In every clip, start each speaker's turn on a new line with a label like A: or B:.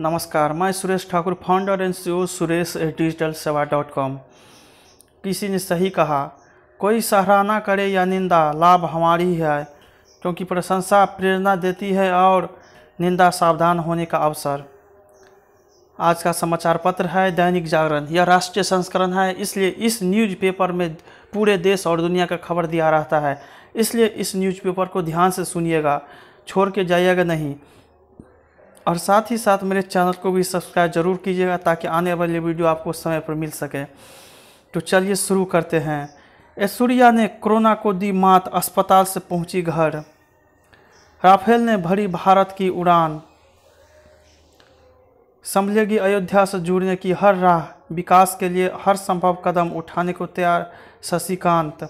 A: नमस्कार मैं Suresh Thakur founder and C O Suresh digital Seva dot com किसी ने सही कहा कोई सराहना करे या निंदा लाभ हमारी है क्योंकि प्रशंसा प्रेरणा देती है और निंदा सावधान होने का अवसर आज का समाचार पत्र है दैनिक जागरण यह राष्ट्रीय संस्करण है इसलिए इस न्यूज़पेपर में पूरे देश और दुनिया का खबर दिया रहता है इसलिए इस न्यूज़पेपर को ध्यान से सुनिएगा छोड़ के जाइएगा नहीं और साथ ही साथ मेरे चैनल को भी सब्सक्राइब जरूर कीजिएगा ताकि आने वाली वीडियो आपको समय पर मिल सके तो चलिए शुरू करते हैं ऐश्वर्या ने कोरोना को दी मात अस्पताल से पहुंची घर राफेल ने भरी भारत की उड़ान संभलेगी अयोध्या से जुड़ने की हर राह विकास के लिए हर संभव कदम उठाने को तैयार शशिकांत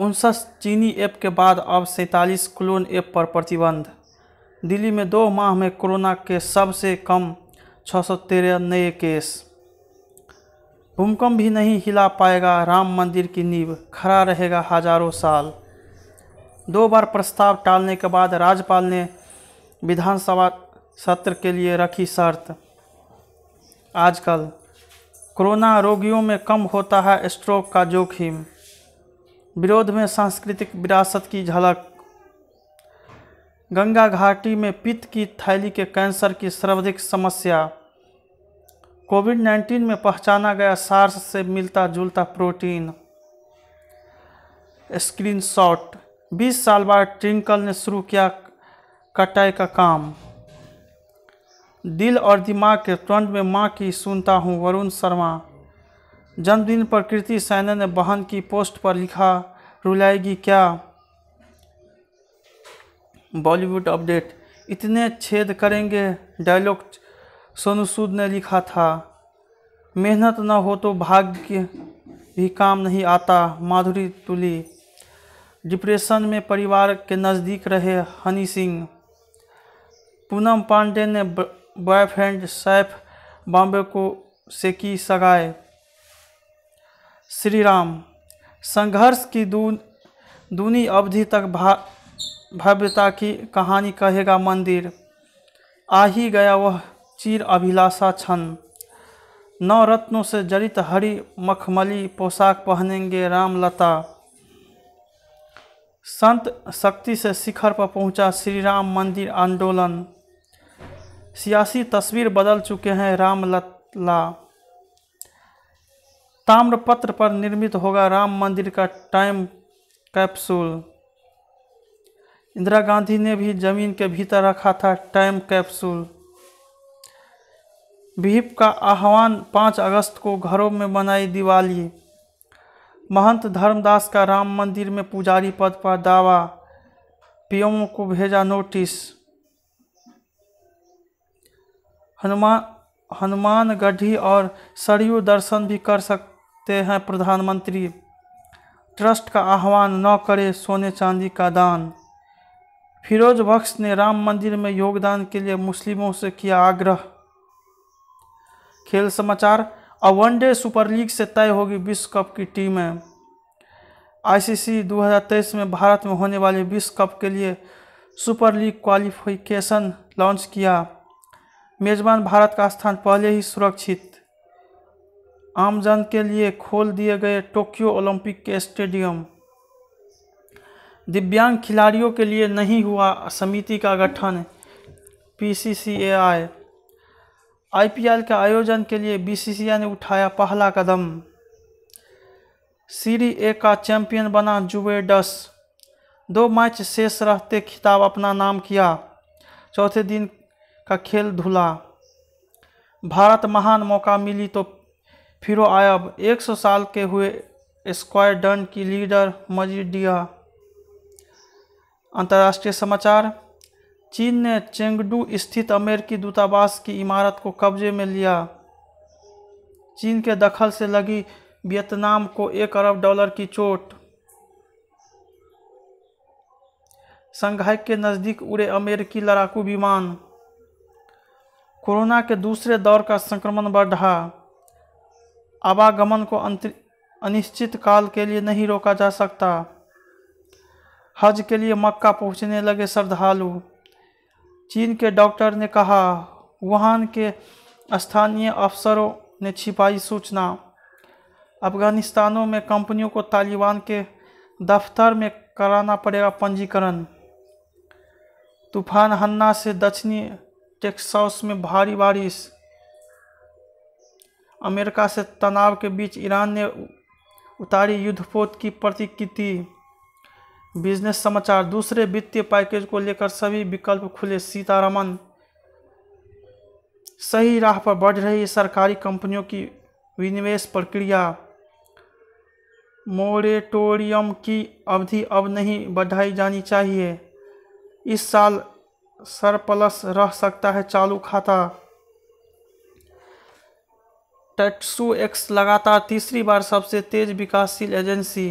A: उनसठ चीनी ऐप के बाद अब सैंतालीस क्लोन ऐप पर प्रतिबंध दिल्ली में दो माह में कोरोना के सबसे कम छः नए केस भूमकंप भी नहीं हिला पाएगा राम मंदिर की नींव खड़ा रहेगा हजारों साल दो बार प्रस्ताव टालने के बाद राज्यपाल ने विधानसभा सत्र के लिए रखी शर्त आजकल कोरोना रोगियों में कम होता है स्ट्रोक का जोखिम विरोध में सांस्कृतिक विरासत की झलक गंगा घाटी में पित्त की थैली के कैंसर की सर्वाधिक समस्या कोविड 19 में पहचाना गया सार्स से मिलता जुलता प्रोटीन स्क्रीनशॉट 20 साल बाद ट्रिंकल ने शुरू किया कटाई का काम दिल और दिमाग के तुरंत में माँ की सुनता हूँ वरुण शर्मा जन्मदिन पर कृति सैन्य ने बहन की पोस्ट पर लिखा रुलाएगी क्या बॉलीवुड अपडेट इतने छेद करेंगे डायलॉग सोनू सूद ने लिखा था मेहनत ना हो तो भाग्य भी काम नहीं आता माधुरी तुली डिप्रेशन में परिवार के नज़दीक रहे हनी सिंह पूनम पांडे ने बॉयफ्रेंड सैफ बॉम्बे को से की सगाए श्री राम संघर्ष की दून दूनी अवधि तक भा भव्यता की कहानी कहेगा मंदिर आ ही गया वह चीर अभिलाषा क्षण नौ रत्नों से जड़ित हरी मखमली पोशाक पहनेंगे रामलता संत शक्ति से शिखर पर पहुंचा श्री राम मंदिर आंदोलन सियासी तस्वीर बदल चुके हैं रामलला ताम्रपत्र पर निर्मित होगा राम मंदिर का टाइम कैप्सूल इंदिरा गांधी ने भी जमीन के भीतर रखा था टाइम कैप्सूल भीप का आह्वान 5 अगस्त को घरों में मनाई दिवाली महंत धर्मदास का राम मंदिर में पुजारी पद पर दावा पीएमओ को भेजा नोटिस हनुमान हनुमान गढ़ी और सरयू दर्शन भी कर सकते हैं प्रधानमंत्री ट्रस्ट का आह्वान न करे सोने चांदी का दान फिरोज बख्श ने राम मंदिर में योगदान के लिए मुस्लिमों से किया आग्रह खेल समाचार अब वनडे सुपर लीग से तय होगी विश्व कप की टीमें आईसीसी 2023 में भारत में होने वाले विश्व कप के लिए सुपर लीग क्वालिफिकेशन लॉन्च किया मेज़बान भारत का स्थान पहले ही सुरक्षित आमजन के लिए खोल दिए गए टोक्यो ओलंपिक के स्टेडियम दिव्यांग खिलाड़ियों के लिए नहीं हुआ समिति का गठन पीसीसीएआई आईपीएल के आयोजन के लिए बीसीसीआई ने उठाया पहला कदम सीरी ए का चैंपियन बना जुवेडस दो मैच शेष रहते खिताब अपना नाम किया चौथे दिन का खेल धुला भारत महान मौका मिली तो फिरो आयब 100 साल के हुए स्क्वाडर्न की लीडर मजीडिया अंतर्राष्ट्रीय समाचार चीन ने चेंगडू स्थित अमेरिकी दूतावास की इमारत को कब्जे में लिया चीन के दखल से लगी वियतनाम को एक अरब डॉलर की चोट संघाई के नज़दीक उड़े अमेरिकी लड़ाकू विमान कोरोना के दूसरे दौर का संक्रमण बढ़ा आवागमन को अनिश्चित काल के लिए नहीं रोका जा सकता हज के लिए मक्का पहुंचने लगे श्रद्धालु चीन के डॉक्टर ने कहा वुहान के स्थानीय अफसरों ने छिपाई सूचना अफगानिस्तानों में कंपनियों को तालिबान के दफ्तर में कराना पड़ेगा पंजीकरण तूफान हन्ना से दक्षिणी टेक्सास में भारी बारिश अमेरिका से तनाव के बीच ईरान ने उतारी युद्धपोत की प्रतिकृति बिजनेस समाचार दूसरे वित्तीय पैकेज को लेकर सभी विकल्प खुले सीतारमन सही राह पर बढ़ रही सरकारी कंपनियों की विनिवेश प्रक्रिया मोरेटोरियम की अवधि अब नहीं बढ़ाई जानी चाहिए इस साल सरप्लस रह सकता है चालू खाता टैक्सू एक्स लगातार तीसरी बार सबसे तेज विकासशील एजेंसी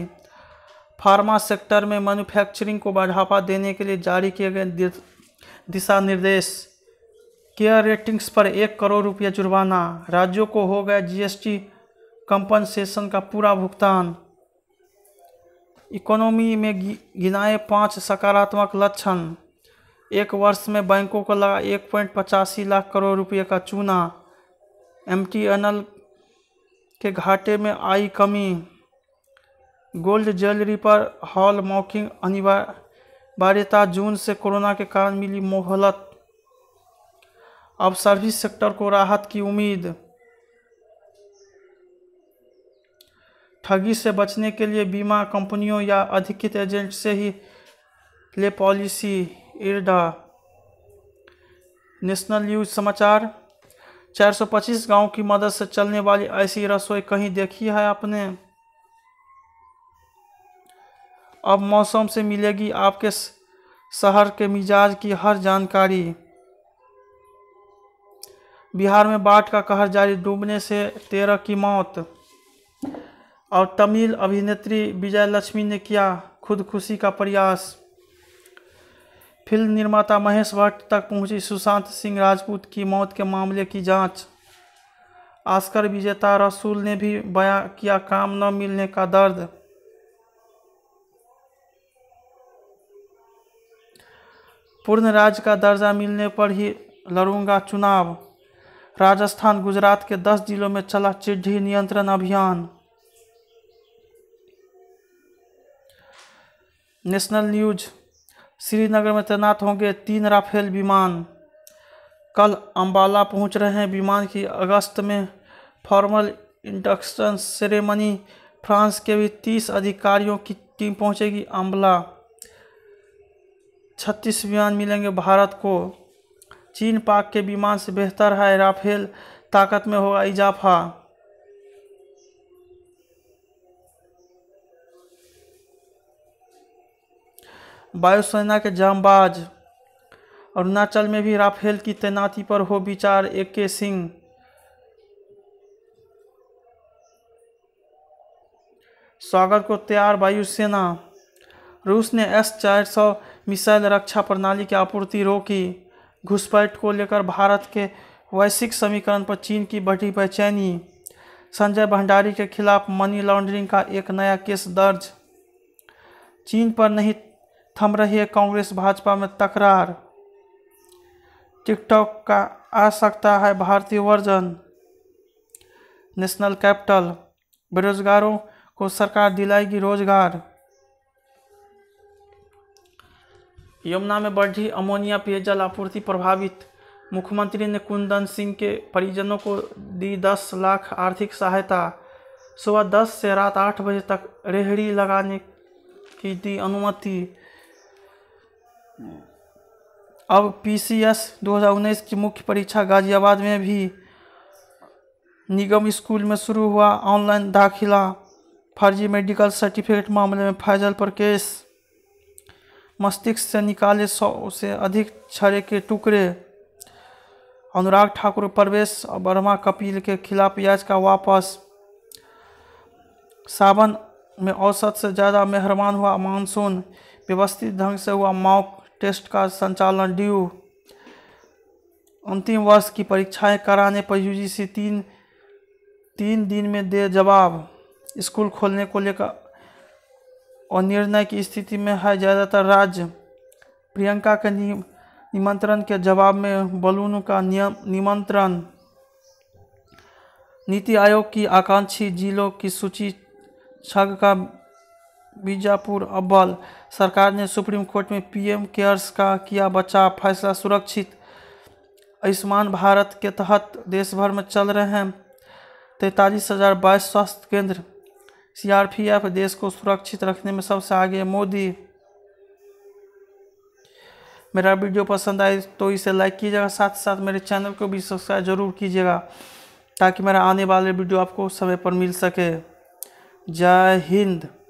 A: फार्मा सेक्टर में मैन्युफैक्चरिंग को बढ़ावा देने के लिए जारी किए गए दिशा निर्देश केयर रेटिंग्स पर एक करोड़ रुपया जुर्माना राज्यों को हो गया जीएसटी कंपनसेशन का पूरा भुगतान इकोनॉमी में गिनाए पांच सकारात्मक लक्षण एक वर्ष में बैंकों को लगा एक पॉइंट पचासी लाख करोड़ रुपये का चूना एम के घाटे में आई कमी गोल्ड ज्वेलरी पर हॉल मॉकिंग अनिवार्यता जून से कोरोना के कारण मिली मोहलत अब सर्विस सेक्टर को राहत की उम्मीद ठगी से बचने के लिए बीमा कंपनियों या अधिकृत एजेंट से ही ले पॉलिसी इरडा नेशनल न्यूज समाचार 425 गांव की मदद से चलने वाली ऐसी रसोई कहीं देखी है आपने अब मौसम से मिलेगी आपके शहर के मिजाज की हर जानकारी बिहार में बाढ़ का कहर जारी डूबने से तेरह की मौत और तमिल अभिनेत्री विजय लक्ष्मी ने किया खुदकुशी का प्रयास फिल्म निर्माता महेश भट्ट तक पहुंची सुशांत सिंह राजपूत की मौत के मामले की जांच आस्कर विजेता रसूल ने भी बयां किया काम न मिलने का दर्द पूर्ण राज्य का दर्जा मिलने पर ही लड़ूंगा चुनाव राजस्थान गुजरात के दस जिलों में चला चिड्ढी नियंत्रण अभियान नेशनल न्यूज श्रीनगर में तैनात होंगे तीन राफेल विमान कल अंबाला पहुंच रहे हैं विमान की अगस्त में फॉर्मल इंडक्शन सेरेमनी फ्रांस के भी तीस अधिकारियों की टीम पहुंचेगी अंबाला छत्तीस विमान मिलेंगे भारत को चीन पाक के विमान से बेहतर है राफेल ताकत में होगा इजाफा वायुसेना के जामबाज अरुणाचल में भी राफेल की तैनाती पर हो विचार ए के सिंह स्वागत को तैयार वायुसेना रूस ने एस चार सौ मिसाइल रक्षा प्रणाली की आपूर्ति रोकी घुसपैठ को लेकर भारत के वैश्विक समीकरण पर चीन की बढ़ी बेचैनी संजय भंडारी के खिलाफ मनी लॉन्ड्रिंग का एक नया केस दर्ज चीन पर नहीं थम रही है कांग्रेस भाजपा में तकरार टिकटॉक का आ सकता है भारतीय वर्जन नेशनल कैपिटल बेरोजगारों को सरकार दिलाएगी रोजगार यमुना में बढ़ी अमोनिया पेयजल आपूर्ति प्रभावित मुख्यमंत्री ने कुंदन सिंह के परिजनों को दी दस लाख आर्थिक सहायता सुबह दस से रात आठ बजे तक रेहड़ी लगाने की दी अनुमति अब पीसीएस 2019 की मुख्य परीक्षा गाजियाबाद में भी निगम स्कूल में शुरू हुआ ऑनलाइन दाखिला फर्जी मेडिकल सर्टिफिकेट मामले में फैजल पर केस मस्तिष्क से निकाले सौ से अधिक छड़े के टुकड़े अनुराग ठाकुर प्रवेश और वर्मा कपिल के खिलाफ याचिका वापस सावन में औसत से ज़्यादा मेहरबान हुआ मानसून व्यवस्थित ढंग से हुआ मॉक टेस्ट का संचालन ड्यू अंतिम वर्ष की परीक्षाएं कराने पर यूजीसी तीन तीन दिन में दे जवाब स्कूल खोलने को लेकर और निर्णय की स्थिति में है ज़्यादातर राज्य प्रियंका के निमंत्रण के जवाब में बलून का निमंत्रण नीति आयोग की आकांक्षी जिलों की सूची छग का बीजापुर अब्बल सरकार ने सुप्रीम कोर्ट में पीएम केयर्स का किया बचाव फैसला सुरक्षित आयुष्मान भारत के तहत देश भर में चल रहे हैं तैंतालीस हज़ार बाईस स्वास्थ्य केंद्र सीआरपीएफ देश को सुरक्षित रखने में सबसे आगे मोदी मेरा वीडियो पसंद आए तो इसे लाइक कीजिएगा साथ साथ मेरे चैनल को भी सब्सक्राइब जरूर कीजिएगा ताकि मेरा आने वाले वीडियो आपको समय पर मिल सके जय हिंद